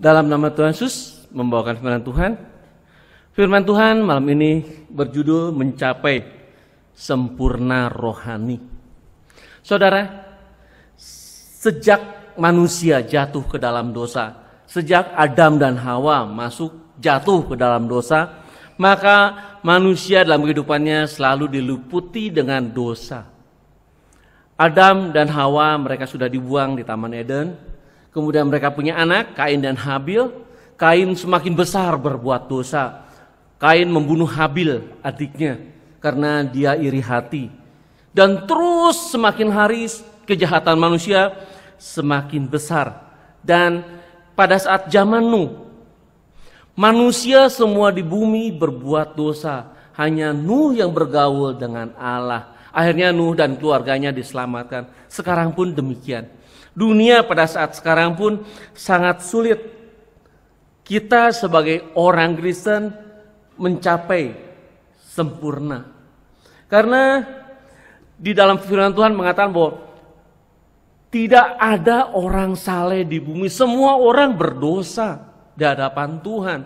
dalam nama Tuhan Yesus membawakan firman Tuhan. Firman Tuhan malam ini berjudul mencapai sempurna rohani. Saudara, sejak manusia jatuh ke dalam dosa, sejak Adam dan Hawa masuk jatuh ke dalam dosa, maka manusia dalam kehidupannya selalu diluputi dengan dosa. Adam dan Hawa mereka sudah dibuang di Taman Eden, Kemudian mereka punya anak, Kain dan Habil. Kain semakin besar berbuat dosa. Kain membunuh Habil, adiknya, karena dia iri hati. Dan terus semakin hari kejahatan manusia semakin besar. Dan pada saat zaman Nuh, manusia semua di bumi berbuat dosa. Hanya Nuh yang bergaul dengan Allah. Akhirnya Nuh dan keluarganya diselamatkan. Sekarang pun demikian dunia pada saat sekarang pun sangat sulit kita sebagai orang Kristen mencapai sempurna. Karena di dalam firman Tuhan mengatakan bahwa tidak ada orang saleh di bumi, semua orang berdosa di hadapan Tuhan.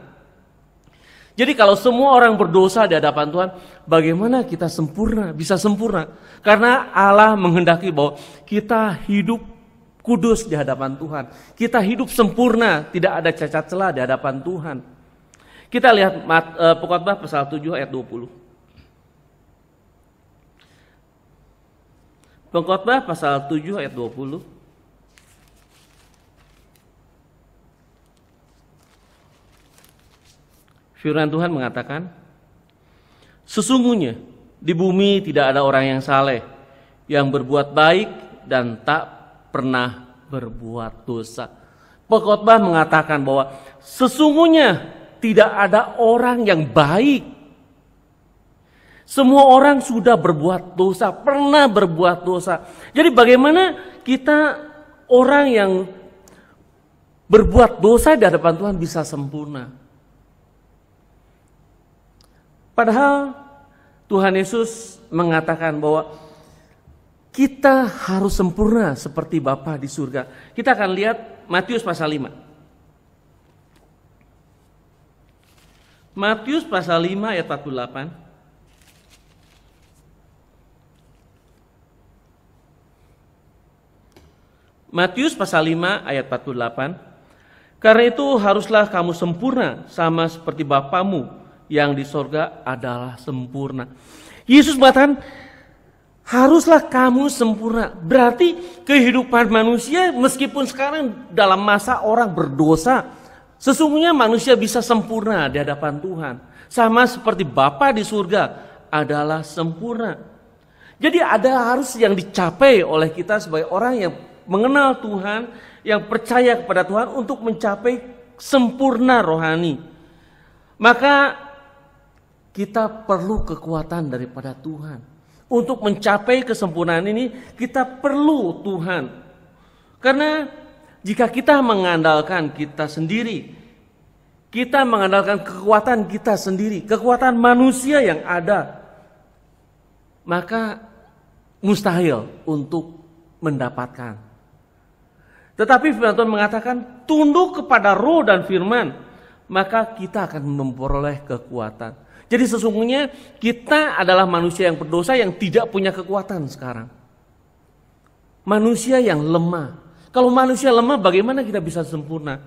Jadi kalau semua orang berdosa di hadapan Tuhan, bagaimana kita sempurna, bisa sempurna? Karena Allah menghendaki bahwa kita hidup kudus di hadapan Tuhan. Kita hidup sempurna, tidak ada cacat celah di hadapan Tuhan. Kita lihat uh, eh, pengkhotbah pasal 7 ayat 20. Pengkhotbah pasal 7 ayat 20. Firman Tuhan mengatakan, Sesungguhnya di bumi tidak ada orang yang saleh, yang berbuat baik dan tak pernah berbuat dosa. Pekotbah mengatakan bahwa sesungguhnya tidak ada orang yang baik. Semua orang sudah berbuat dosa, pernah berbuat dosa. Jadi bagaimana kita orang yang berbuat dosa di hadapan Tuhan bisa sempurna? Padahal Tuhan Yesus mengatakan bahwa kita harus sempurna seperti Bapa di surga. Kita akan lihat Matius pasal 5. Matius pasal 5 ayat 48. Matius pasal 5 ayat 48. Karena itu haruslah kamu sempurna sama seperti Bapamu yang di sorga adalah sempurna. Yesus mengatakan Haruslah kamu sempurna. Berarti kehidupan manusia meskipun sekarang dalam masa orang berdosa, sesungguhnya manusia bisa sempurna di hadapan Tuhan. Sama seperti Bapa di surga adalah sempurna. Jadi ada harus yang dicapai oleh kita sebagai orang yang mengenal Tuhan, yang percaya kepada Tuhan untuk mencapai sempurna rohani. Maka kita perlu kekuatan daripada Tuhan. Untuk mencapai kesempurnaan ini kita perlu Tuhan. Karena jika kita mengandalkan kita sendiri, kita mengandalkan kekuatan kita sendiri, kekuatan manusia yang ada, maka mustahil untuk mendapatkan. Tetapi firman Tuhan mengatakan, tunduk kepada roh dan firman, maka kita akan memperoleh kekuatan. Jadi sesungguhnya kita adalah manusia yang berdosa yang tidak punya kekuatan sekarang. Manusia yang lemah. Kalau manusia lemah bagaimana kita bisa sempurna?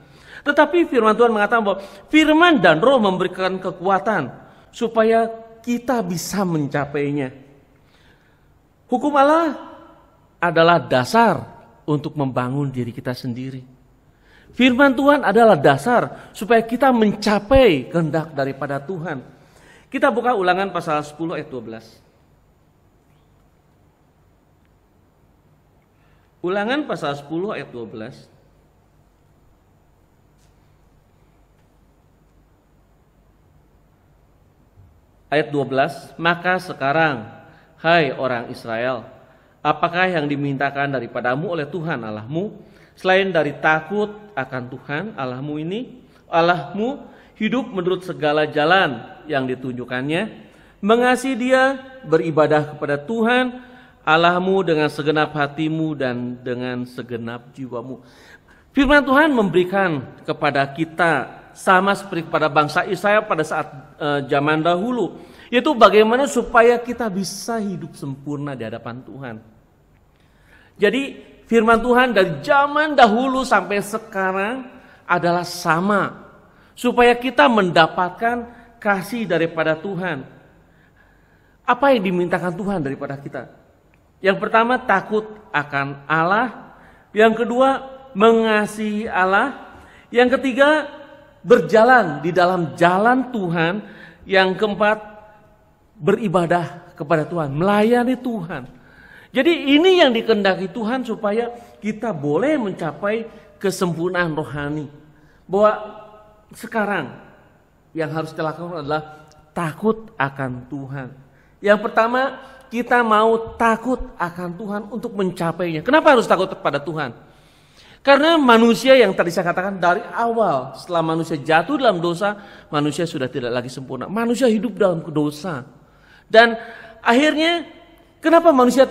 Tetapi firman Tuhan mengatakan bahwa firman dan roh memberikan kekuatan supaya kita bisa mencapainya. Hukum Allah adalah dasar untuk membangun diri kita sendiri. Firman Tuhan adalah dasar supaya kita mencapai kehendak daripada Tuhan. Kita buka ulangan pasal 10 ayat 12. Ulangan pasal 10 ayat 12. Ayat 12, maka sekarang, hai orang Israel, apakah yang dimintakan daripadamu oleh Tuhan Allahmu, selain dari takut akan Tuhan Allahmu ini, Allahmu hidup menurut segala jalan yang ditunjukkannya, mengasihi Dia, beribadah kepada Tuhan Allahmu dengan segenap hatimu dan dengan segenap jiwamu. Firman Tuhan memberikan kepada kita sama seperti kepada bangsa Israel pada saat e, zaman dahulu, yaitu bagaimana supaya kita bisa hidup sempurna di hadapan Tuhan. Jadi firman Tuhan dari zaman dahulu sampai sekarang adalah sama supaya kita mendapatkan kasih daripada Tuhan. Apa yang dimintakan Tuhan daripada kita? Yang pertama takut akan Allah, yang kedua mengasihi Allah, yang ketiga berjalan di dalam jalan Tuhan, yang keempat beribadah kepada Tuhan, melayani Tuhan. Jadi ini yang dikendaki Tuhan supaya kita boleh mencapai kesempurnaan rohani. Bahwa sekarang yang harus kita lakukan adalah takut akan Tuhan. Yang pertama, kita mau takut akan Tuhan untuk mencapainya. Kenapa harus takut kepada Tuhan? Karena manusia yang tadi saya katakan dari awal setelah manusia jatuh dalam dosa, manusia sudah tidak lagi sempurna. Manusia hidup dalam dosa. Dan akhirnya kenapa manusia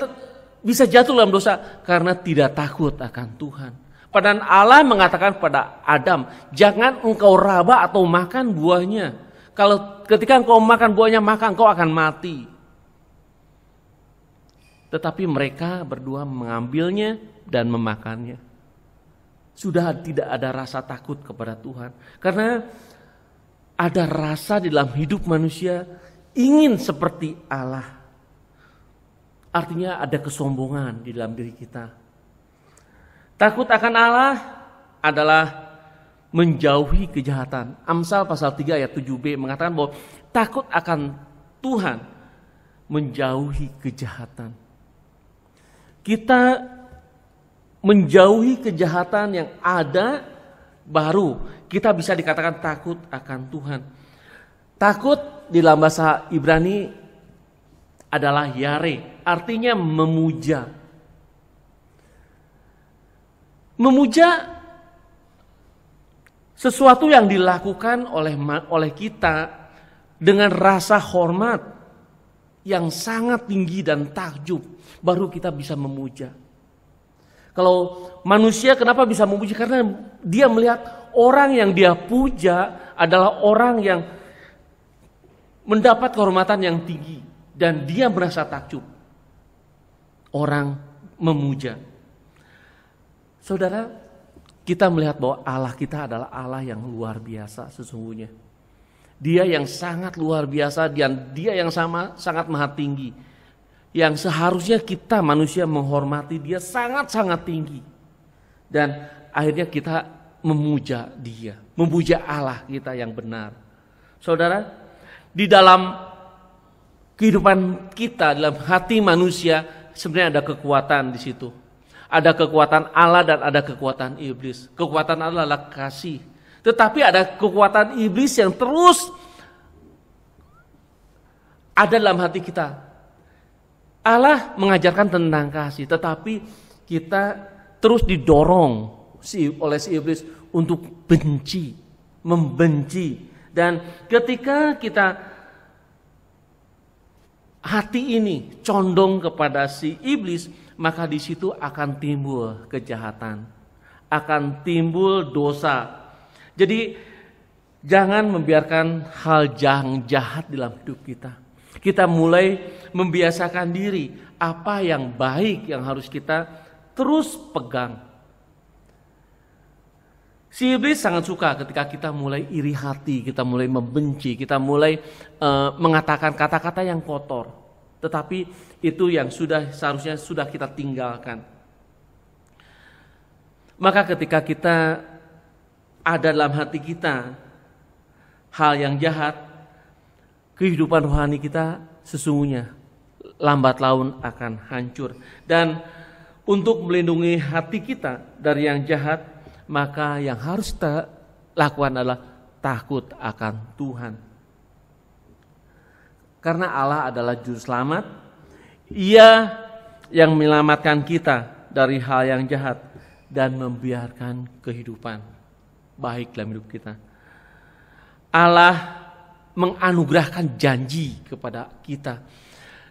bisa jatuh dalam dosa? Karena tidak takut akan Tuhan. Padahal Allah mengatakan kepada Adam, jangan engkau raba atau makan buahnya. Kalau ketika engkau makan buahnya, maka engkau akan mati. Tetapi mereka berdua mengambilnya dan memakannya. Sudah tidak ada rasa takut kepada Tuhan. Karena ada rasa di dalam hidup manusia ingin seperti Allah. Artinya ada kesombongan di dalam diri kita Takut akan Allah adalah menjauhi kejahatan. Amsal pasal 3 ayat 7b mengatakan bahwa takut akan Tuhan menjauhi kejahatan. Kita menjauhi kejahatan yang ada baru kita bisa dikatakan takut akan Tuhan. Takut di dalam bahasa Ibrani adalah yare, artinya memuja memuja sesuatu yang dilakukan oleh oleh kita dengan rasa hormat yang sangat tinggi dan takjub baru kita bisa memuja. Kalau manusia kenapa bisa memuji? Karena dia melihat orang yang dia puja adalah orang yang mendapat kehormatan yang tinggi dan dia merasa takjub. Orang memuja. Saudara, kita melihat bahwa Allah kita adalah Allah yang luar biasa sesungguhnya. Dia yang sangat luar biasa dan dia yang sama sangat maha tinggi. Yang seharusnya kita manusia menghormati dia sangat-sangat tinggi. Dan akhirnya kita memuja dia, memuja Allah kita yang benar. Saudara, di dalam kehidupan kita, dalam hati manusia sebenarnya ada kekuatan di situ ada kekuatan Allah dan ada kekuatan iblis. Kekuatan Allah adalah kasih. Tetapi ada kekuatan iblis yang terus ada dalam hati kita. Allah mengajarkan tentang kasih, tetapi kita terus didorong oleh si iblis untuk benci, membenci. Dan ketika kita hati ini condong kepada si iblis, maka di situ akan timbul kejahatan, akan timbul dosa. Jadi jangan membiarkan hal yang jahat dalam hidup kita. Kita mulai membiasakan diri apa yang baik yang harus kita terus pegang. Si iblis sangat suka ketika kita mulai iri hati, kita mulai membenci, kita mulai uh, mengatakan kata-kata yang kotor. Tetapi itu yang sudah seharusnya sudah kita tinggalkan. Maka ketika kita ada dalam hati kita hal yang jahat, kehidupan rohani kita sesungguhnya lambat laun akan hancur. Dan untuk melindungi hati kita dari yang jahat, maka yang harus kita lakukan adalah takut akan Tuhan. Karena Allah adalah juru selamat. Ia yang menyelamatkan kita dari hal yang jahat dan membiarkan kehidupan baik dalam hidup kita. Allah menganugerahkan janji kepada kita.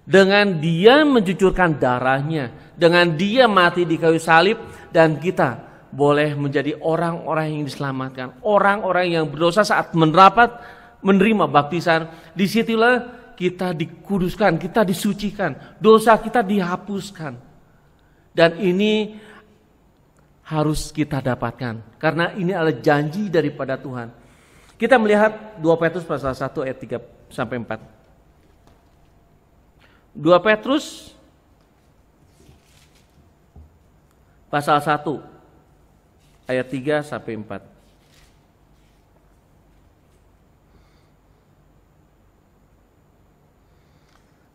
Dengan dia mencucurkan darahnya, dengan dia mati di kayu salib dan kita boleh menjadi orang-orang yang diselamatkan, orang-orang yang berdosa saat menerapat, menerima baptisan. Disitulah kita dikuduskan, kita disucikan, dosa kita dihapuskan. Dan ini harus kita dapatkan karena ini adalah janji daripada Tuhan. Kita melihat 2 Petrus pasal 1 ayat 3 sampai 4. 2 Petrus pasal 1 ayat 3 sampai 4.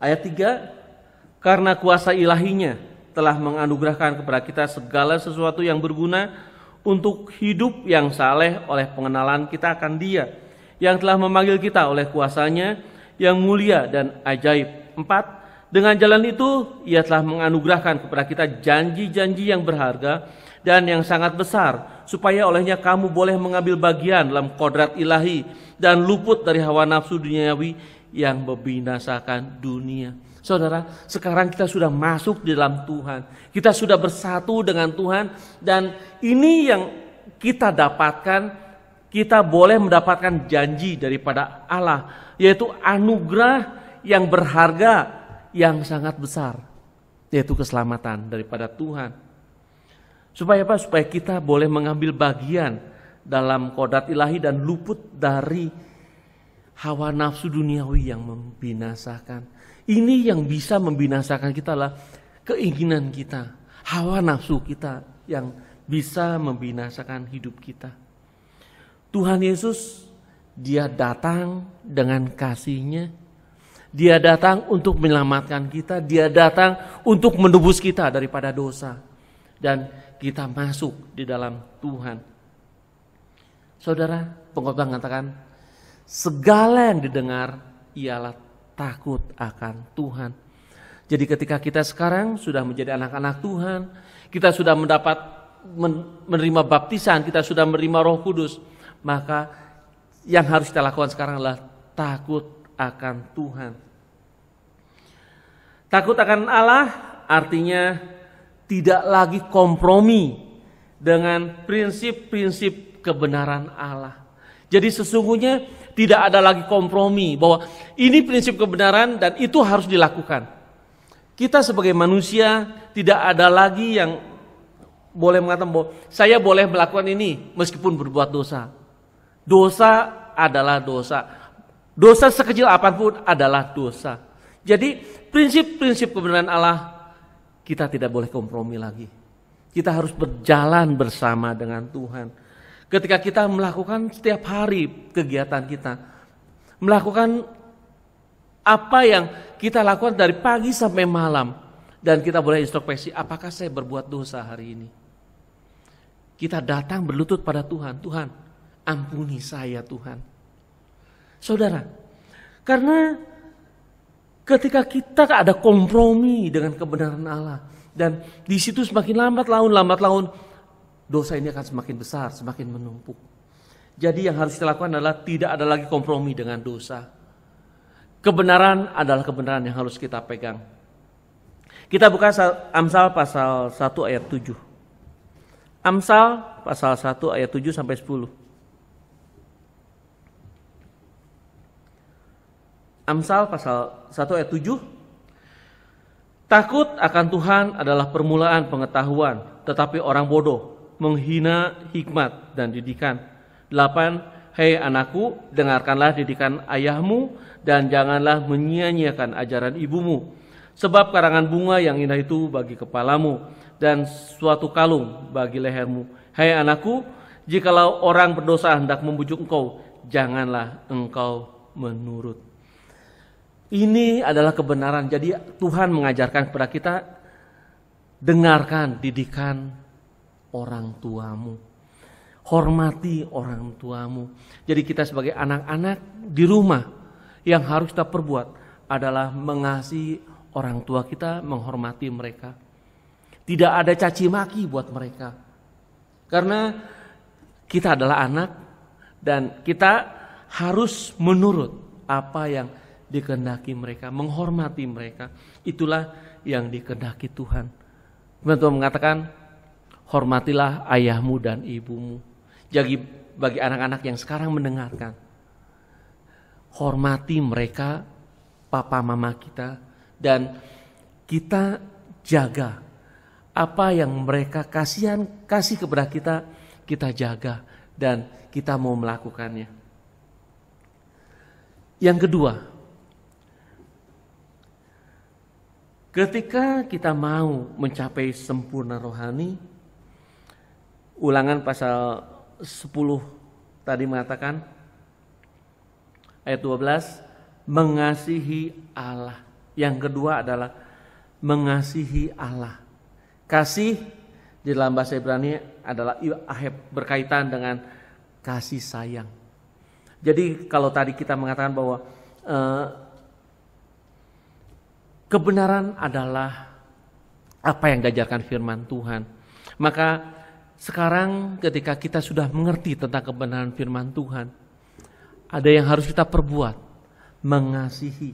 Ayat 3, karena kuasa ilahinya telah menganugerahkan kepada kita segala sesuatu yang berguna untuk hidup yang saleh oleh pengenalan kita akan dia yang telah memanggil kita oleh kuasanya yang mulia dan ajaib. Empat, dengan jalan itu ia telah menganugerahkan kepada kita janji-janji yang berharga dan yang sangat besar supaya olehnya kamu boleh mengambil bagian dalam kodrat ilahi dan luput dari hawa nafsu duniawi yang membinasakan dunia. Saudara, sekarang kita sudah masuk di dalam Tuhan. Kita sudah bersatu dengan Tuhan dan ini yang kita dapatkan, kita boleh mendapatkan janji daripada Allah, yaitu anugerah yang berharga yang sangat besar, yaitu keselamatan daripada Tuhan. Supaya apa? Supaya kita boleh mengambil bagian dalam kodrat ilahi dan luput dari hawa nafsu duniawi yang membinasakan. Ini yang bisa membinasakan kita lah keinginan kita, hawa nafsu kita yang bisa membinasakan hidup kita. Tuhan Yesus dia datang dengan kasihnya. Dia datang untuk menyelamatkan kita, dia datang untuk menebus kita daripada dosa dan kita masuk di dalam Tuhan. Saudara, pengkhotbah mengatakan segala yang didengar ialah takut akan Tuhan. Jadi ketika kita sekarang sudah menjadi anak-anak Tuhan, kita sudah mendapat menerima baptisan, kita sudah menerima Roh Kudus, maka yang harus kita lakukan sekarang adalah takut akan Tuhan. Takut akan Allah artinya tidak lagi kompromi dengan prinsip-prinsip kebenaran Allah. Jadi sesungguhnya tidak ada lagi kompromi bahwa ini prinsip kebenaran dan itu harus dilakukan. Kita sebagai manusia tidak ada lagi yang boleh mengatakan bahwa saya boleh melakukan ini meskipun berbuat dosa. Dosa adalah dosa. Dosa sekecil apapun adalah dosa. Jadi prinsip-prinsip kebenaran Allah kita tidak boleh kompromi lagi. Kita harus berjalan bersama dengan Tuhan. Ketika kita melakukan setiap hari kegiatan kita, melakukan apa yang kita lakukan dari pagi sampai malam, dan kita boleh introspeksi, apakah saya berbuat dosa hari ini? Kita datang berlutut pada Tuhan, Tuhan, ampuni saya Tuhan. Saudara, karena ketika kita ada kompromi dengan kebenaran Allah dan di situ semakin lambat laun lambat laun dosa ini akan semakin besar, semakin menumpuk. Jadi yang harus kita lakukan adalah tidak ada lagi kompromi dengan dosa. Kebenaran adalah kebenaran yang harus kita pegang. Kita buka Amsal pasal 1 ayat 7. Amsal pasal 1 ayat 7 sampai 10. Amsal pasal 1 ayat 7 Takut akan Tuhan adalah permulaan pengetahuan, tetapi orang bodoh menghina hikmat dan didikan. 8. Hei anakku, dengarkanlah didikan ayahmu dan janganlah menyia-nyiakan ajaran ibumu. Sebab karangan bunga yang indah itu bagi kepalamu dan suatu kalung bagi lehermu. hei anakku, jikalau orang berdosa hendak membujuk engkau, janganlah engkau menurut. Ini adalah kebenaran. Jadi Tuhan mengajarkan kepada kita dengarkan didikan orang tuamu. Hormati orang tuamu. Jadi kita sebagai anak-anak di rumah yang harus kita perbuat adalah mengasihi orang tua kita, menghormati mereka. Tidak ada caci maki buat mereka. Karena kita adalah anak dan kita harus menurut apa yang dikehendaki mereka, menghormati mereka. Itulah yang dikehendaki Tuhan. Tuhan mengatakan, hormatilah ayahmu dan ibumu. Jadi bagi anak-anak yang sekarang mendengarkan, hormati mereka, papa mama kita, dan kita jaga apa yang mereka kasihan kasih kepada kita, kita jaga dan kita mau melakukannya. Yang kedua, ketika kita mau mencapai sempurna rohani, Ulangan pasal 10 tadi mengatakan ayat 12 mengasihi Allah. Yang kedua adalah mengasihi Allah. Kasih di dalam bahasa Ibrani adalah ahab berkaitan dengan kasih sayang. Jadi kalau tadi kita mengatakan bahwa eh, kebenaran adalah apa yang diajarkan firman Tuhan, maka sekarang ketika kita sudah mengerti tentang kebenaran firman Tuhan, ada yang harus kita perbuat, mengasihi.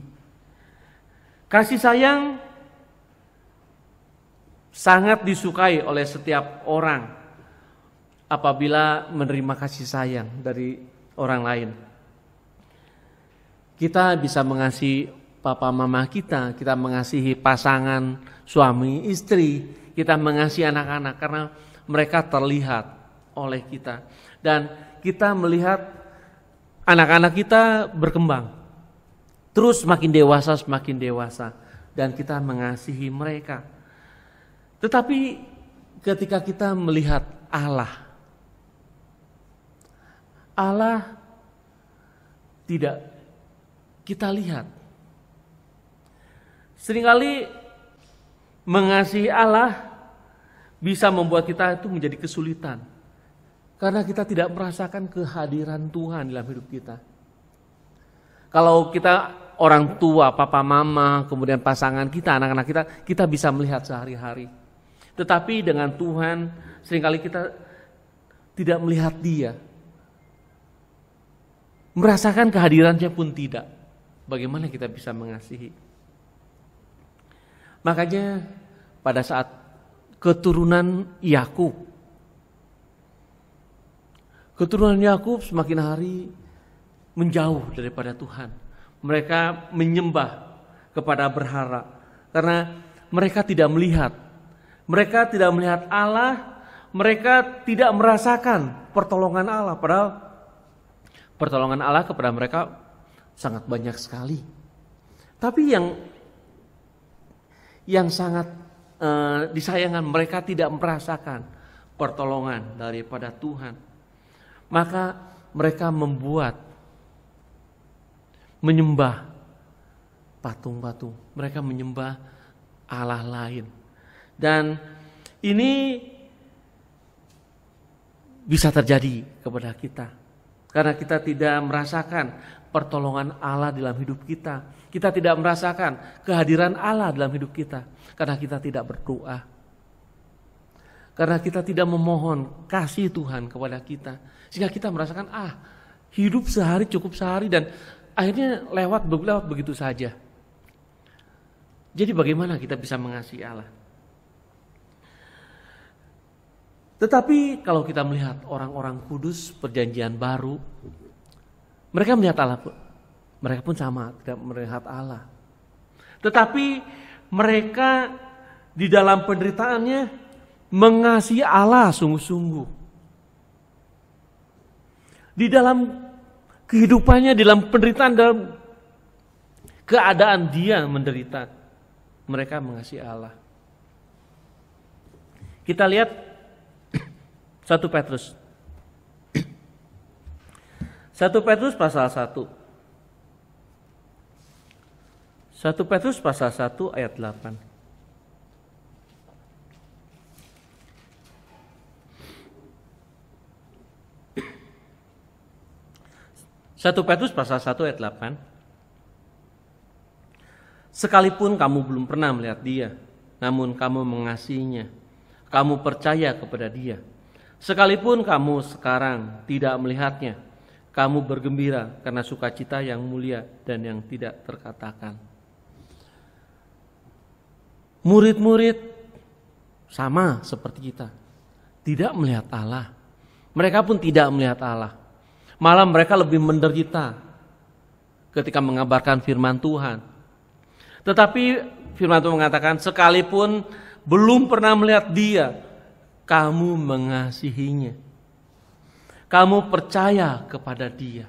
Kasih sayang sangat disukai oleh setiap orang apabila menerima kasih sayang dari orang lain. Kita bisa mengasihi papa mama kita, kita mengasihi pasangan suami istri, kita mengasihi anak-anak karena mereka terlihat oleh kita dan kita melihat anak-anak kita berkembang terus makin dewasa semakin dewasa dan kita mengasihi mereka tetapi ketika kita melihat Allah Allah tidak kita lihat. Seringkali mengasihi Allah bisa membuat kita itu menjadi kesulitan. Karena kita tidak merasakan kehadiran Tuhan dalam hidup kita. Kalau kita orang tua, papa mama, kemudian pasangan kita, anak-anak kita, kita bisa melihat sehari-hari. Tetapi dengan Tuhan seringkali kita tidak melihat dia. Merasakan kehadirannya pun tidak. Bagaimana kita bisa mengasihi? Makanya pada saat keturunan Yakub. Keturunan Yakub semakin hari menjauh daripada Tuhan. Mereka menyembah kepada berhala karena mereka tidak melihat. Mereka tidak melihat Allah, mereka tidak merasakan pertolongan Allah padahal pertolongan Allah kepada mereka sangat banyak sekali. Tapi yang yang sangat eh, disayangkan, mereka tidak merasakan pertolongan daripada Tuhan. Maka mereka membuat menyembah patung-patung. Mereka menyembah Allah lain. Dan ini bisa terjadi kepada kita. Karena kita tidak merasakan pertolongan Allah dalam hidup kita kita tidak merasakan kehadiran Allah dalam hidup kita karena kita tidak berdoa. Karena kita tidak memohon kasih Tuhan kepada kita. Sehingga kita merasakan ah, hidup sehari cukup sehari dan akhirnya lewat lewat begitu saja. Jadi bagaimana kita bisa mengasihi Allah? Tetapi kalau kita melihat orang-orang kudus perjanjian baru, mereka melihat Allah mereka pun sama, tidak melihat Allah. Tetapi mereka di dalam penderitaannya mengasihi Allah sungguh-sungguh. Di dalam kehidupannya, di dalam penderitaan, dalam keadaan dia menderita, mereka mengasihi Allah. Kita lihat 1 Petrus. 1 Petrus pasal 1. 1 Petrus pasal 1 ayat 8. Satu Petrus pasal 1 ayat 8 Sekalipun kamu belum pernah melihat dia Namun kamu mengasihinya Kamu percaya kepada dia Sekalipun kamu sekarang tidak melihatnya Kamu bergembira karena sukacita yang mulia dan yang tidak terkatakan Murid-murid sama seperti kita. Tidak melihat Allah. Mereka pun tidak melihat Allah. Malah mereka lebih menderita ketika mengabarkan firman Tuhan. Tetapi firman Tuhan mengatakan sekalipun belum pernah melihat dia, kamu mengasihinya. Kamu percaya kepada dia.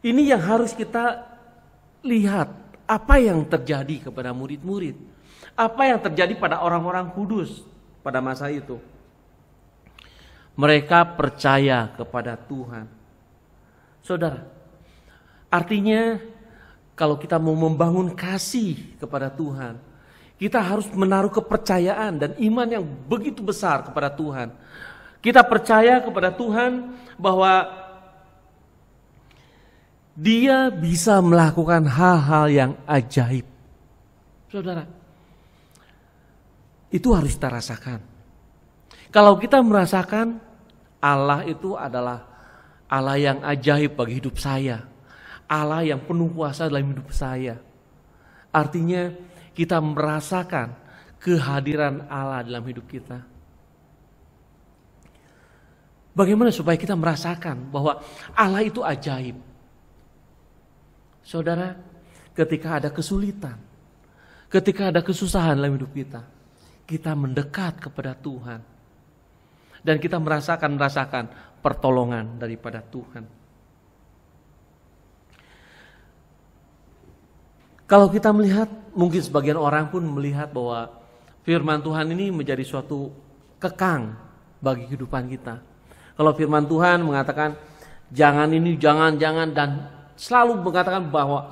Ini yang harus kita lihat apa yang terjadi kepada murid-murid apa yang terjadi pada orang-orang kudus pada masa itu? Mereka percaya kepada Tuhan. Saudara, artinya kalau kita mau membangun kasih kepada Tuhan, kita harus menaruh kepercayaan dan iman yang begitu besar kepada Tuhan. Kita percaya kepada Tuhan bahwa dia bisa melakukan hal-hal yang ajaib. Saudara, itu harus kita rasakan. Kalau kita merasakan Allah itu adalah Allah yang ajaib bagi hidup saya. Allah yang penuh kuasa dalam hidup saya. Artinya kita merasakan kehadiran Allah dalam hidup kita. Bagaimana supaya kita merasakan bahwa Allah itu ajaib? Saudara, ketika ada kesulitan, ketika ada kesusahan dalam hidup kita, kita mendekat kepada Tuhan dan kita merasakan merasakan pertolongan daripada Tuhan. Kalau kita melihat, mungkin sebagian orang pun melihat bahwa firman Tuhan ini menjadi suatu kekang bagi kehidupan kita. Kalau firman Tuhan mengatakan jangan ini, jangan, jangan dan selalu mengatakan bahwa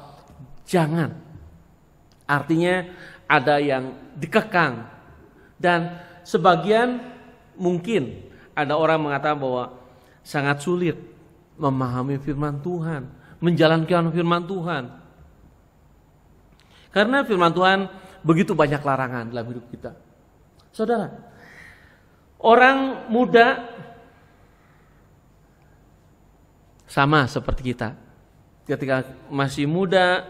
jangan. Artinya ada yang dikekang, dan sebagian mungkin ada orang mengatakan bahwa sangat sulit memahami firman Tuhan, menjalankan firman Tuhan. Karena firman Tuhan begitu banyak larangan dalam hidup kita. Saudara, orang muda sama seperti kita. Ketika masih muda,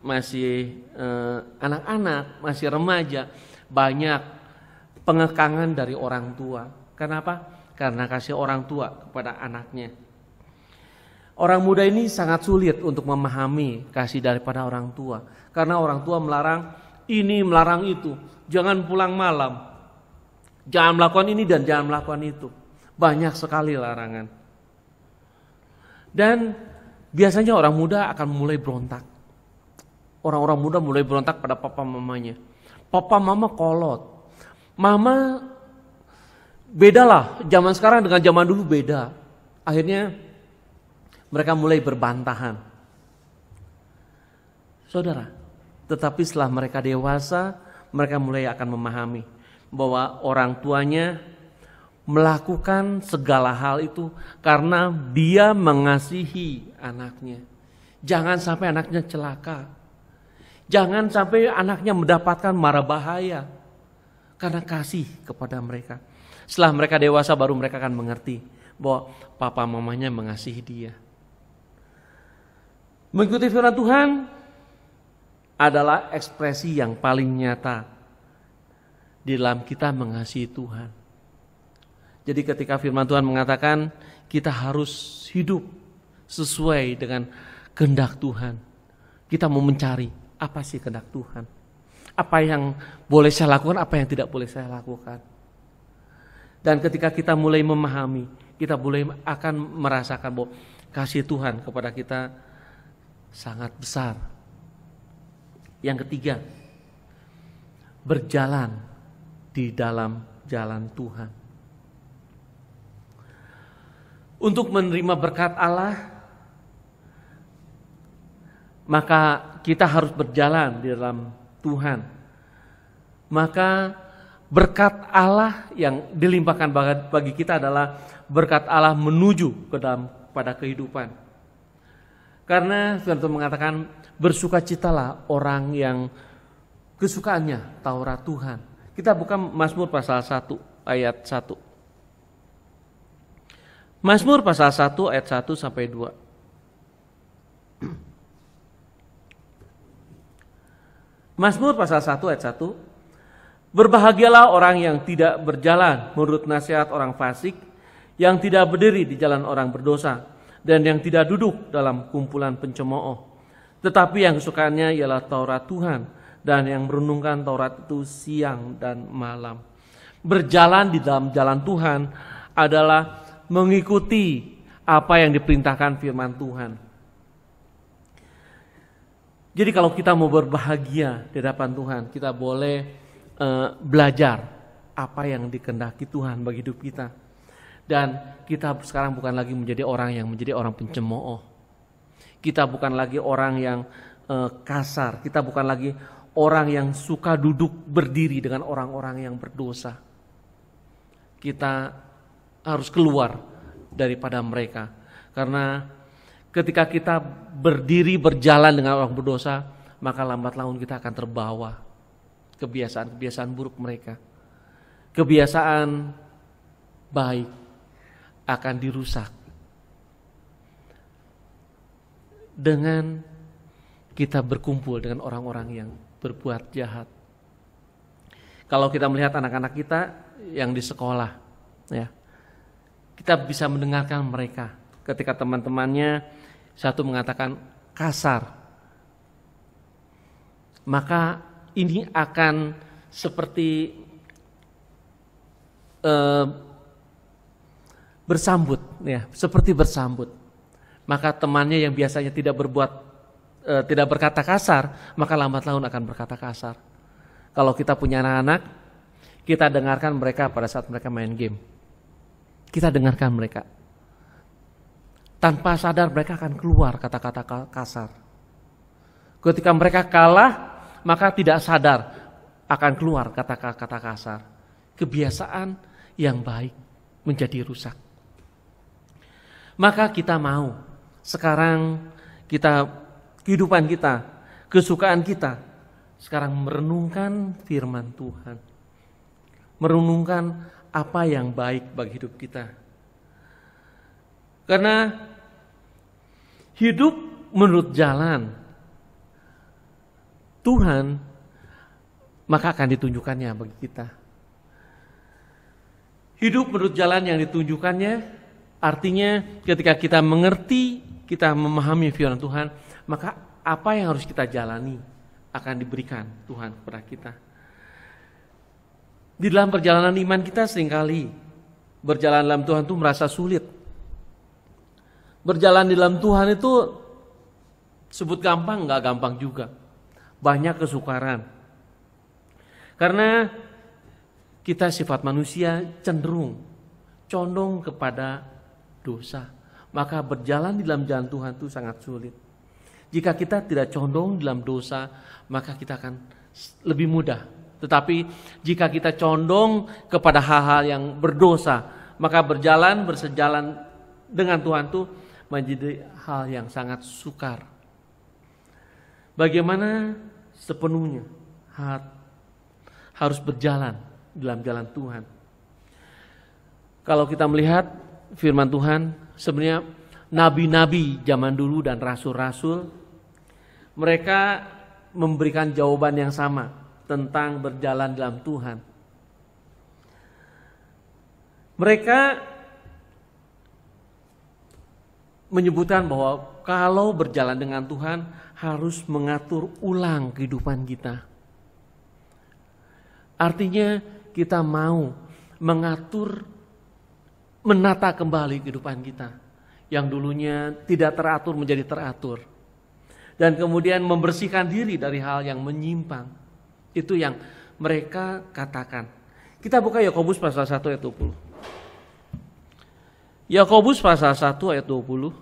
masih eh, anak-anak, eh, masih remaja, banyak pengekangan dari orang tua. Kenapa? Karena kasih orang tua kepada anaknya. Orang muda ini sangat sulit untuk memahami kasih daripada orang tua. Karena orang tua melarang ini, melarang itu. Jangan pulang malam. Jangan melakukan ini dan jangan melakukan itu. Banyak sekali larangan. Dan biasanya orang muda akan mulai berontak. Orang-orang muda mulai berontak pada papa mamanya. Papa mama kolot Mama bedalah zaman sekarang dengan zaman dulu beda. Akhirnya mereka mulai berbantahan. Saudara, tetapi setelah mereka dewasa, mereka mulai akan memahami bahwa orang tuanya melakukan segala hal itu karena dia mengasihi anaknya. Jangan sampai anaknya celaka. Jangan sampai anaknya mendapatkan mara bahaya karena kasih kepada mereka. Setelah mereka dewasa baru mereka akan mengerti bahwa papa mamanya mengasihi dia. Mengikuti firman Tuhan adalah ekspresi yang paling nyata di dalam kita mengasihi Tuhan. Jadi ketika firman Tuhan mengatakan kita harus hidup sesuai dengan kehendak Tuhan. Kita mau mencari apa sih kehendak Tuhan. Apa yang boleh saya lakukan, apa yang tidak boleh saya lakukan. Dan ketika kita mulai memahami, kita boleh akan merasakan bahwa kasih Tuhan kepada kita sangat besar. Yang ketiga, berjalan di dalam jalan Tuhan. Untuk menerima berkat Allah, maka kita harus berjalan di dalam Tuhan. Maka berkat Allah yang dilimpahkan bagi kita adalah berkat Allah menuju ke dalam pada kehidupan. Karena Tuhan mengatakan bersukacitalah orang yang kesukaannya Taurat Tuhan. Kita buka Mazmur pasal 1 ayat 1. Mazmur pasal 1 ayat 1 sampai 2. Mazmur pasal 1 ayat 1 Berbahagialah orang yang tidak berjalan menurut nasihat orang fasik, yang tidak berdiri di jalan orang berdosa, dan yang tidak duduk dalam kumpulan pencemooh. Tetapi yang kesukaannya ialah Taurat Tuhan, dan yang merenungkan Taurat itu siang dan malam. Berjalan di dalam jalan Tuhan adalah mengikuti apa yang diperintahkan firman Tuhan. Jadi kalau kita mau berbahagia di hadapan Tuhan, kita boleh uh, belajar apa yang dikendaki Tuhan bagi hidup kita. Dan kita sekarang bukan lagi menjadi orang yang menjadi orang pencemooh. Kita bukan lagi orang yang uh, kasar, kita bukan lagi orang yang suka duduk berdiri dengan orang-orang yang berdosa. Kita harus keluar daripada mereka karena ketika kita berdiri berjalan dengan orang berdosa, maka lambat laun kita akan terbawa kebiasaan-kebiasaan buruk mereka. Kebiasaan baik akan dirusak dengan kita berkumpul dengan orang-orang yang berbuat jahat. Kalau kita melihat anak-anak kita yang di sekolah, ya, kita bisa mendengarkan mereka ketika teman-temannya satu mengatakan kasar. Maka ini akan seperti uh, bersambut, ya, seperti bersambut. Maka temannya yang biasanya tidak berbuat, uh, tidak berkata kasar, maka lambat laun akan berkata kasar. Kalau kita punya anak-anak, kita dengarkan mereka pada saat mereka main game. Kita dengarkan mereka tanpa sadar mereka akan keluar kata-kata kasar. Ketika mereka kalah, maka tidak sadar akan keluar kata-kata kasar. Kebiasaan yang baik menjadi rusak. Maka kita mau sekarang kita kehidupan kita, kesukaan kita sekarang merenungkan firman Tuhan. Merenungkan apa yang baik bagi hidup kita. Karena Hidup menurut jalan Tuhan, maka akan ditunjukkannya bagi kita. Hidup menurut jalan yang ditunjukkannya, artinya ketika kita mengerti, kita memahami firman Tuhan, maka apa yang harus kita jalani akan diberikan Tuhan kepada kita. Di dalam perjalanan iman kita seringkali berjalan dalam Tuhan itu merasa sulit, Berjalan di dalam Tuhan itu sebut gampang nggak gampang juga. Banyak kesukaran. Karena kita sifat manusia cenderung condong kepada dosa. Maka berjalan di dalam jalan Tuhan itu sangat sulit. Jika kita tidak condong dalam dosa, maka kita akan lebih mudah. Tetapi jika kita condong kepada hal-hal yang berdosa, maka berjalan bersejalan dengan Tuhan itu menjadi hal yang sangat sukar. Bagaimana sepenuhnya harus berjalan dalam jalan Tuhan. Kalau kita melihat firman Tuhan, sebenarnya nabi-nabi zaman dulu dan rasul-rasul mereka memberikan jawaban yang sama tentang berjalan dalam Tuhan. Mereka menyebutkan bahwa kalau berjalan dengan Tuhan harus mengatur ulang kehidupan kita. Artinya kita mau mengatur menata kembali kehidupan kita yang dulunya tidak teratur menjadi teratur. Dan kemudian membersihkan diri dari hal yang menyimpang. Itu yang mereka katakan. Kita buka Yakobus pasal 1 ayat 20. Yakobus pasal 1 ayat 20.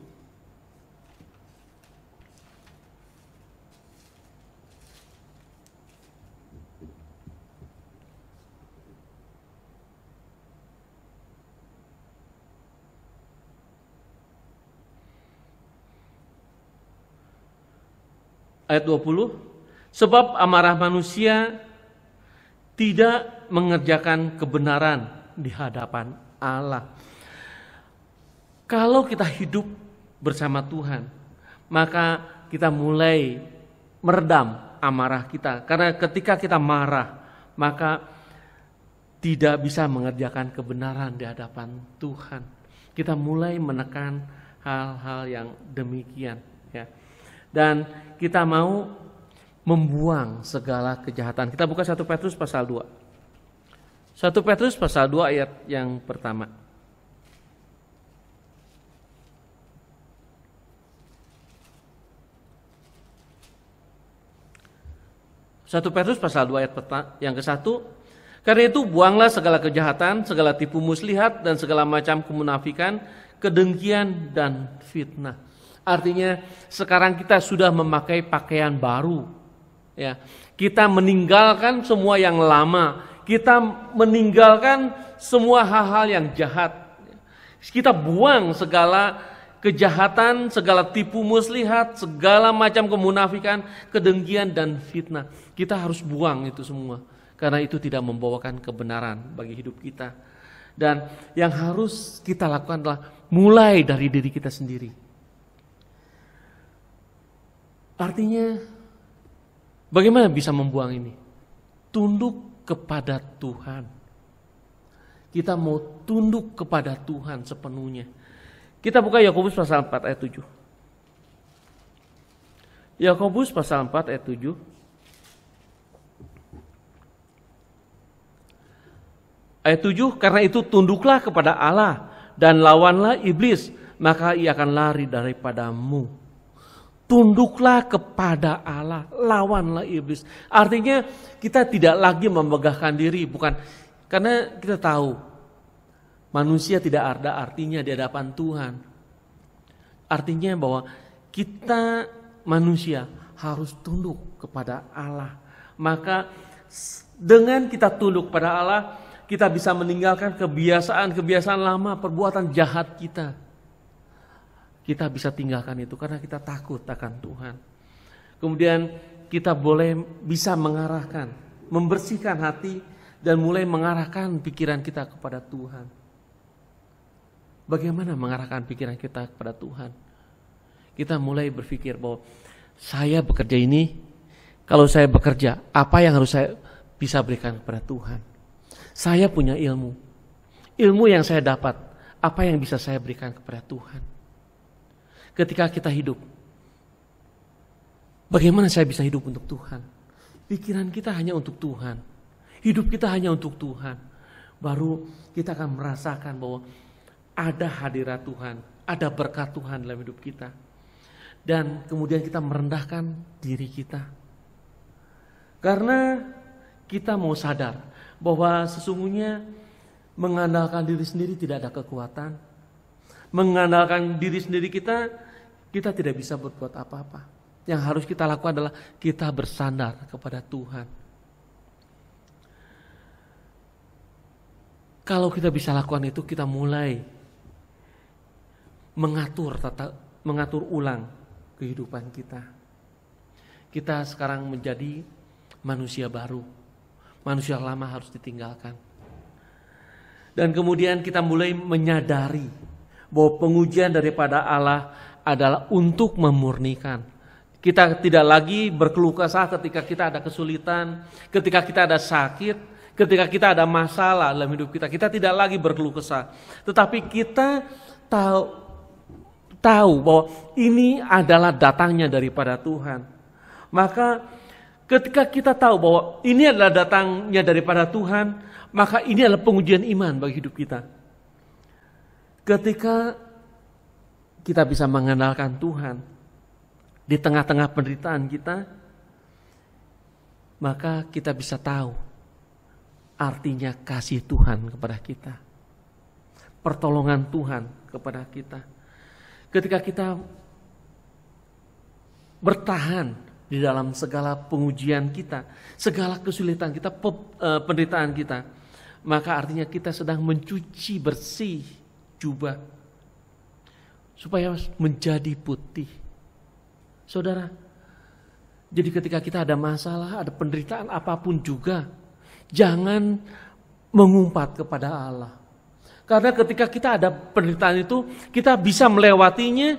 ayat 20 sebab amarah manusia tidak mengerjakan kebenaran di hadapan Allah. Kalau kita hidup bersama Tuhan, maka kita mulai meredam amarah kita. Karena ketika kita marah, maka tidak bisa mengerjakan kebenaran di hadapan Tuhan. Kita mulai menekan hal-hal yang demikian, ya. Dan kita mau membuang segala kejahatan. Kita buka satu Petrus pasal 2. Satu Petrus pasal 2 ayat yang pertama. Satu Petrus pasal 2 ayat yang ke-1 Karena itu buanglah segala kejahatan, segala tipu muslihat dan segala macam kemunafikan, kedengkian dan fitnah. Artinya sekarang kita sudah memakai pakaian baru. Ya. Kita meninggalkan semua yang lama, kita meninggalkan semua hal-hal yang jahat. Kita buang segala kejahatan, segala tipu muslihat, segala macam kemunafikan, kedengkian dan fitnah. Kita harus buang itu semua karena itu tidak membawakan kebenaran bagi hidup kita. Dan yang harus kita lakukan adalah mulai dari diri kita sendiri. Artinya, bagaimana bisa membuang ini? Tunduk kepada Tuhan. Kita mau tunduk kepada Tuhan sepenuhnya. Kita buka Yakobus pasal 4 ayat 7. Yakobus pasal 4 ayat 7. Ayat 7, karena itu tunduklah kepada Allah dan lawanlah iblis, maka ia akan lari daripadamu tunduklah kepada Allah, lawanlah iblis. Artinya kita tidak lagi memegahkan diri, bukan karena kita tahu manusia tidak ada artinya di hadapan Tuhan. Artinya bahwa kita manusia harus tunduk kepada Allah. Maka dengan kita tunduk kepada Allah, kita bisa meninggalkan kebiasaan-kebiasaan lama, perbuatan jahat kita kita bisa tinggalkan itu karena kita takut akan Tuhan. Kemudian kita boleh bisa mengarahkan, membersihkan hati dan mulai mengarahkan pikiran kita kepada Tuhan. Bagaimana mengarahkan pikiran kita kepada Tuhan? Kita mulai berpikir bahwa saya bekerja ini, kalau saya bekerja, apa yang harus saya bisa berikan kepada Tuhan? Saya punya ilmu. Ilmu yang saya dapat, apa yang bisa saya berikan kepada Tuhan? ketika kita hidup. Bagaimana saya bisa hidup untuk Tuhan? Pikiran kita hanya untuk Tuhan. Hidup kita hanya untuk Tuhan. Baru kita akan merasakan bahwa ada hadirat Tuhan, ada berkat Tuhan dalam hidup kita. Dan kemudian kita merendahkan diri kita. Karena kita mau sadar bahwa sesungguhnya mengandalkan diri sendiri tidak ada kekuatan, mengandalkan diri sendiri kita, kita tidak bisa berbuat apa-apa. Yang harus kita lakukan adalah kita bersandar kepada Tuhan. Kalau kita bisa lakukan itu, kita mulai mengatur tata, mengatur ulang kehidupan kita. Kita sekarang menjadi manusia baru. Manusia lama harus ditinggalkan. Dan kemudian kita mulai menyadari bahwa pengujian daripada Allah adalah untuk memurnikan. Kita tidak lagi berkeluh kesah ketika kita ada kesulitan, ketika kita ada sakit, ketika kita ada masalah dalam hidup kita. Kita tidak lagi berkeluh kesah, tetapi kita tahu tahu bahwa ini adalah datangnya daripada Tuhan. Maka ketika kita tahu bahwa ini adalah datangnya daripada Tuhan, maka ini adalah pengujian iman bagi hidup kita. Ketika kita bisa mengandalkan Tuhan di tengah-tengah penderitaan kita, maka kita bisa tahu artinya kasih Tuhan kepada kita. Pertolongan Tuhan kepada kita. Ketika kita bertahan di dalam segala pengujian kita, segala kesulitan kita, eh, penderitaan kita, maka artinya kita sedang mencuci bersih jubah supaya menjadi putih. Saudara, jadi ketika kita ada masalah, ada penderitaan apapun juga, jangan mengumpat kepada Allah. Karena ketika kita ada penderitaan itu, kita bisa melewatinya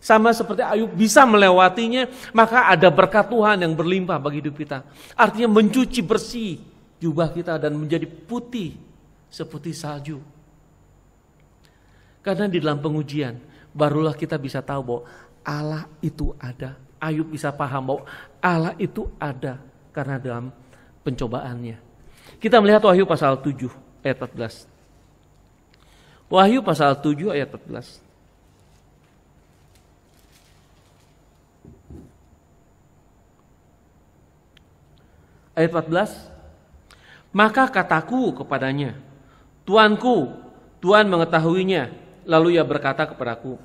sama seperti Ayub bisa melewatinya, maka ada berkat Tuhan yang berlimpah bagi hidup kita. Artinya mencuci bersih jubah kita dan menjadi putih seperti salju karena di dalam pengujian barulah kita bisa tahu bahwa Allah itu ada. Ayub bisa paham bahwa Allah itu ada karena dalam pencobaannya. Kita melihat Wahyu pasal 7 ayat 14. Wahyu pasal 7 ayat 14. Ayat 14. Maka kataku kepadanya, Tuanku, Tuhan mengetahuinya, Lalu ia berkata kepadaku,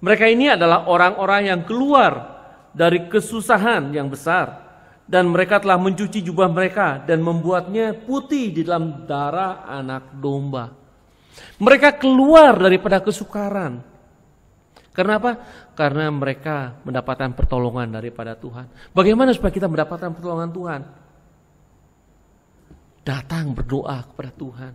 mereka ini adalah orang-orang yang keluar dari kesusahan yang besar dan mereka telah mencuci jubah mereka dan membuatnya putih di dalam darah anak domba. Mereka keluar daripada kesukaran. Kenapa? Karena mereka mendapatkan pertolongan daripada Tuhan. Bagaimana supaya kita mendapatkan pertolongan Tuhan? Datang berdoa kepada Tuhan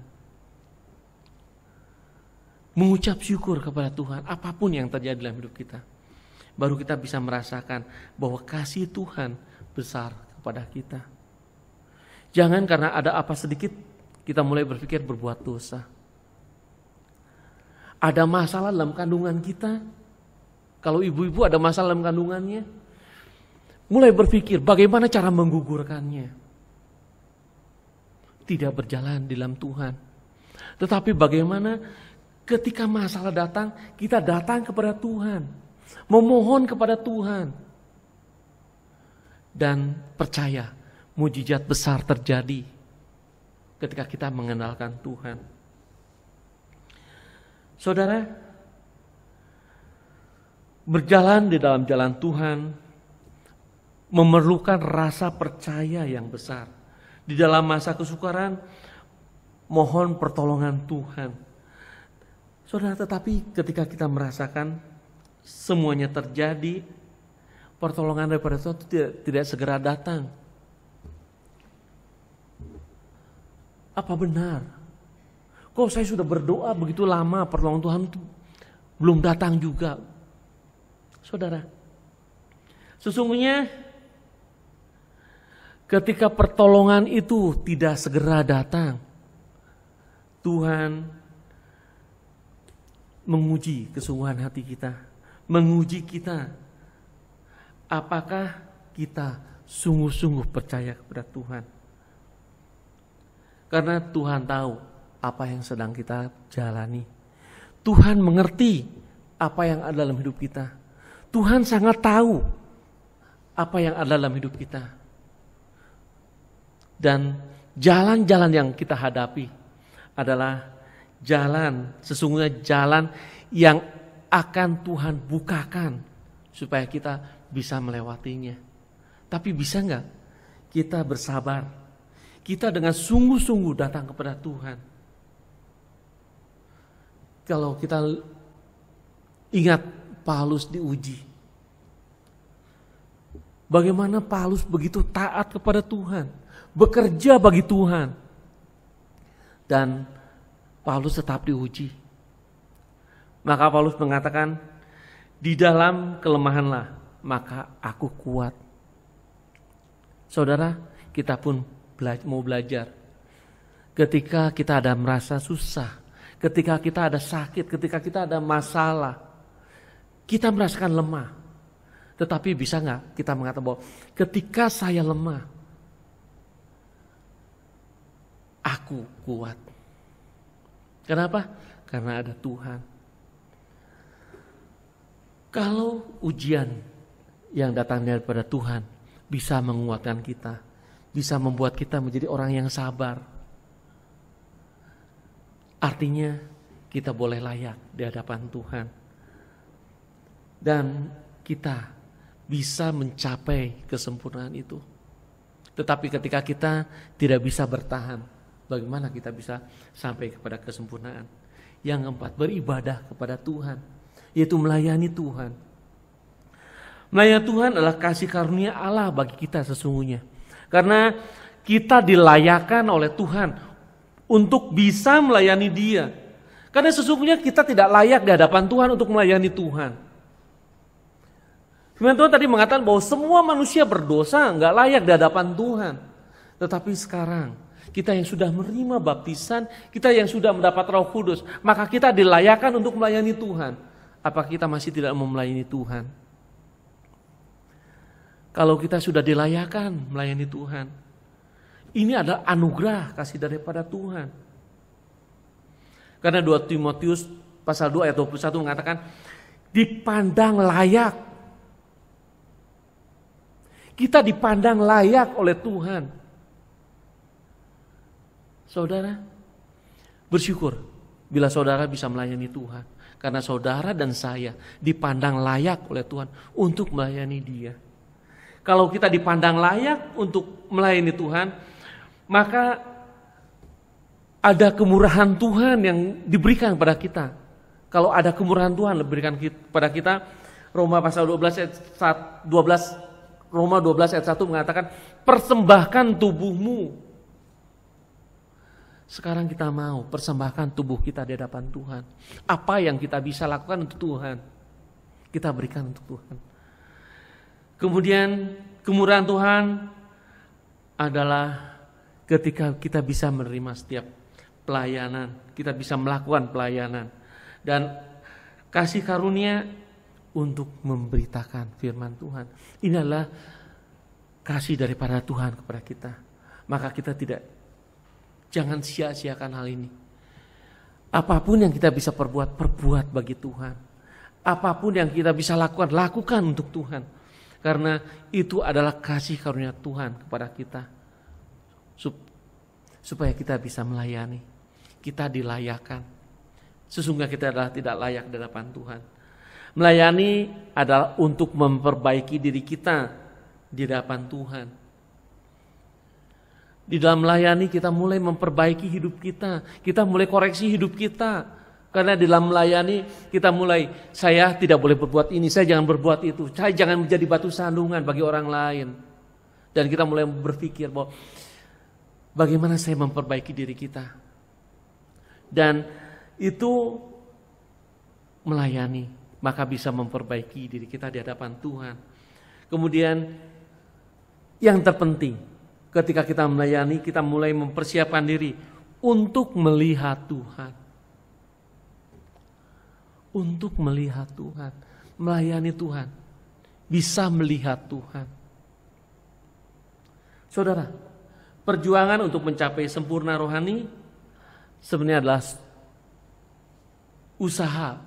mengucap syukur kepada Tuhan apapun yang terjadi dalam hidup kita. Baru kita bisa merasakan bahwa kasih Tuhan besar kepada kita. Jangan karena ada apa sedikit kita mulai berpikir berbuat dosa. Ada masalah dalam kandungan kita. Kalau ibu-ibu ada masalah dalam kandungannya, mulai berpikir bagaimana cara menggugurkannya. Tidak berjalan di dalam Tuhan. Tetapi bagaimana Ketika masalah datang, kita datang kepada Tuhan, memohon kepada Tuhan, dan percaya mujizat besar terjadi ketika kita mengenalkan Tuhan. Saudara, berjalan di dalam jalan Tuhan memerlukan rasa percaya yang besar. Di dalam masa kesukaran, mohon pertolongan Tuhan Saudara, tetapi ketika kita merasakan semuanya terjadi, pertolongan daripada Tuhan itu tidak, tidak segera datang. Apa benar? Kok saya sudah berdoa begitu lama, pertolongan Tuhan itu belum datang juga. Saudara, sesungguhnya ketika pertolongan itu tidak segera datang, Tuhan menguji kesungguhan hati kita, menguji kita apakah kita sungguh-sungguh percaya kepada Tuhan. Karena Tuhan tahu apa yang sedang kita jalani. Tuhan mengerti apa yang ada dalam hidup kita. Tuhan sangat tahu apa yang ada dalam hidup kita. Dan jalan-jalan yang kita hadapi adalah jalan, sesungguhnya jalan yang akan Tuhan bukakan supaya kita bisa melewatinya. Tapi bisa nggak kita bersabar? Kita dengan sungguh-sungguh datang kepada Tuhan. Kalau kita ingat Paulus diuji. Bagaimana Paulus begitu taat kepada Tuhan, bekerja bagi Tuhan. Dan Paulus tetap diuji. Maka Paulus mengatakan, di dalam kelemahanlah, maka aku kuat. Saudara, kita pun bela mau belajar. Ketika kita ada merasa susah, ketika kita ada sakit, ketika kita ada masalah, kita merasakan lemah. Tetapi bisa nggak kita mengatakan bahwa ketika saya lemah, aku kuat. Kenapa? Karena ada Tuhan. Kalau ujian yang datang daripada Tuhan bisa menguatkan kita, bisa membuat kita menjadi orang yang sabar. Artinya kita boleh layak di hadapan Tuhan. Dan kita bisa mencapai kesempurnaan itu. Tetapi ketika kita tidak bisa bertahan, Bagaimana kita bisa sampai kepada kesempurnaan? Yang keempat, beribadah kepada Tuhan, yaitu melayani Tuhan. Melayani Tuhan adalah kasih karunia Allah bagi kita sesungguhnya. Karena kita dilayakan oleh Tuhan untuk bisa melayani Dia. Karena sesungguhnya kita tidak layak di hadapan Tuhan untuk melayani Tuhan. Firman Tuhan tadi mengatakan bahwa semua manusia berdosa, nggak layak di hadapan Tuhan. Tetapi sekarang kita yang sudah menerima baptisan, kita yang sudah mendapat Roh Kudus, maka kita dilayakan untuk melayani Tuhan. Apakah kita masih tidak mau melayani Tuhan? Kalau kita sudah dilayakan melayani Tuhan, ini adalah anugerah kasih daripada Tuhan. Karena 2 Timotius pasal 2 ayat 21 mengatakan dipandang layak. Kita dipandang layak oleh Tuhan Saudara, bersyukur bila saudara bisa melayani Tuhan. Karena saudara dan saya dipandang layak oleh Tuhan untuk melayani dia. Kalau kita dipandang layak untuk melayani Tuhan, maka ada kemurahan Tuhan yang diberikan kepada kita. Kalau ada kemurahan Tuhan diberikan kepada kita, Roma pasal 12 ayat 12 Roma 12 ayat 1 mengatakan persembahkan tubuhmu sekarang kita mau persembahkan tubuh kita di hadapan Tuhan. Apa yang kita bisa lakukan untuk Tuhan? Kita berikan untuk Tuhan. Kemudian kemurahan Tuhan adalah ketika kita bisa menerima setiap pelayanan, kita bisa melakukan pelayanan dan kasih karunia untuk memberitakan firman Tuhan. Inilah kasih daripada Tuhan kepada kita. Maka kita tidak Jangan sia-siakan hal ini. Apapun yang kita bisa perbuat, perbuat bagi Tuhan. Apapun yang kita bisa lakukan, lakukan untuk Tuhan. Karena itu adalah kasih karunia Tuhan kepada kita. Supaya kita bisa melayani. Kita dilayakan. Sesungguhnya kita adalah tidak layak di hadapan Tuhan. Melayani adalah untuk memperbaiki diri kita di hadapan Tuhan di dalam melayani kita mulai memperbaiki hidup kita, kita mulai koreksi hidup kita. Karena di dalam melayani kita mulai saya tidak boleh berbuat ini, saya jangan berbuat itu, saya jangan menjadi batu sandungan bagi orang lain. Dan kita mulai berpikir bahwa bagaimana saya memperbaiki diri kita. Dan itu melayani, maka bisa memperbaiki diri kita di hadapan Tuhan. Kemudian yang terpenting ketika kita melayani, kita mulai mempersiapkan diri untuk melihat Tuhan. Untuk melihat Tuhan, melayani Tuhan, bisa melihat Tuhan. Saudara, perjuangan untuk mencapai sempurna rohani sebenarnya adalah usaha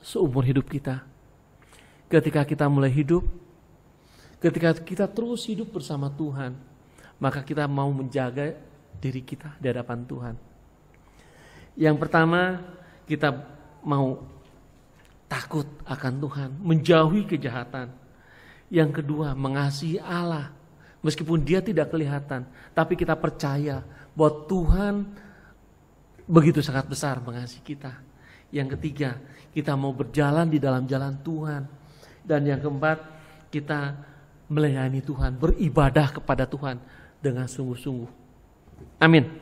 seumur hidup kita. Ketika kita mulai hidup, ketika kita terus hidup bersama Tuhan, maka kita mau menjaga diri kita di hadapan Tuhan. Yang pertama, kita mau takut akan Tuhan, menjauhi kejahatan. Yang kedua, mengasihi Allah. Meskipun dia tidak kelihatan, tapi kita percaya bahwa Tuhan begitu sangat besar mengasihi kita. Yang ketiga, kita mau berjalan di dalam jalan Tuhan. Dan yang keempat, kita melayani Tuhan, beribadah kepada Tuhan dengan sungguh-sungguh. Amin.